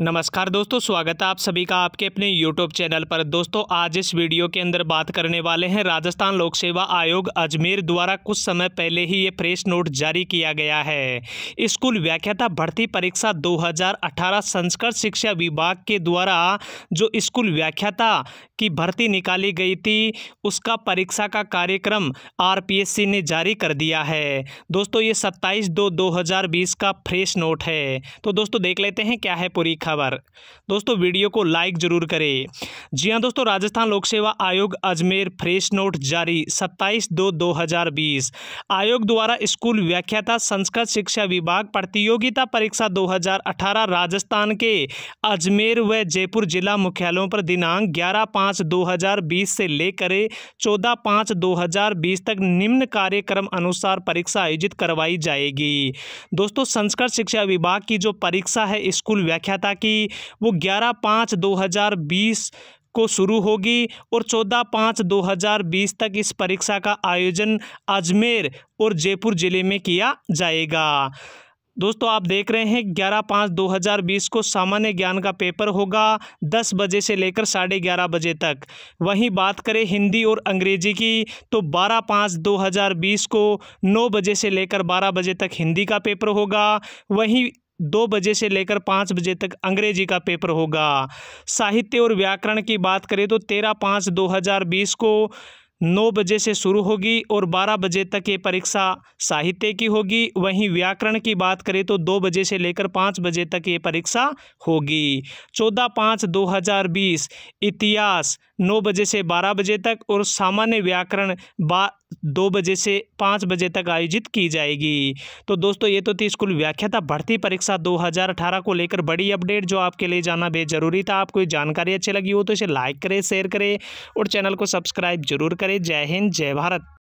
नमस्कार दोस्तों स्वागत है आप सभी का आपके अपने यूट्यूब चैनल पर दोस्तों आज इस वीडियो के अंदर बात करने वाले हैं राजस्थान लोक सेवा आयोग अजमेर द्वारा कुछ समय पहले ही ये फ्रेश नोट जारी किया गया है स्कूल व्याख्याता भर्ती परीक्षा 2018 संस्कृत शिक्षा विभाग के द्वारा जो स्कूल व्याख्याता की भर्ती निकाली गई थी उसका परीक्षा का कार्यक्रम आर ने जारी कर दिया है दोस्तों ये सत्ताईस दो दो का फ्रेश नोट है तो दोस्तों देख लेते हैं क्या है पूरी खबर दोस्तों वीडियो को लाइक जरूर करें जी हाँ दोस्तों राजस्थान लोक सेवा आयोग अजमेर फ्रेश नोट जारी 27 दो 2020 आयोग द्वारा स्कूल व्याख्याता संस्कृत शिक्षा विभाग प्रतियोगिता परीक्षा 2018 राजस्थान के अजमेर व जयपुर जिला मुख्यालयों पर दिनांक ग्यारह पाँच दो से लेकर चौदह पाँच दो तक निम्न कार्यक्रम अनुसार परीक्षा आयोजित करवाई जाएगी दोस्तों संस्कृत शिक्षा विभाग की जो परीक्षा है स्कूल व्याख्याता कि वो ग्यारह पाँच दो हज़ार बीस को शुरू होगी और चौदह पाँच बीस तक इस परीक्षा का आयोजन अजमेर और जयपुर ज़िले में किया जाएगा दोस्तों आप देख रहे हैं ग्यारह पाँच बीस को सामान्य ज्ञान का पेपर होगा दस बजे से लेकर साढ़े ग्यारह बजे तक वहीं बात करें हिंदी और अंग्रेजी की तो बारह पाँच बीस को नौ बजे से लेकर बारह बजे तक हिंदी का पेपर होगा वहीं दो बजे से लेकर पाँच बजे तक अंग्रेजी का पेपर होगा साहित्य और व्याकरण की बात करें तो तेरह पाँच दो हज़ार बीस को नौ बजे से शुरू होगी और बारह बजे तक ये परीक्षा साहित्य की होगी वहीं व्याकरण की बात करें तो दो बजे से लेकर पाँच बजे तक ये परीक्षा होगी चौदह पाँच दो हज़ार बीस इतिहास नौ बजे से बारह बजे तक और सामान्य व्याकरण बा दो बजे से पाँच बजे तक आयोजित की जाएगी तो दोस्तों ये तो थी स्कूल व्याख्याता भर्ती परीक्षा 2018 को लेकर बड़ी अपडेट जो आपके लिए जाना बेहद जरूरी था आपको ये जानकारी अच्छी लगी हो तो इसे लाइक करें शेयर करें और चैनल को सब्सक्राइब जरूर करें जय हिंद जय भारत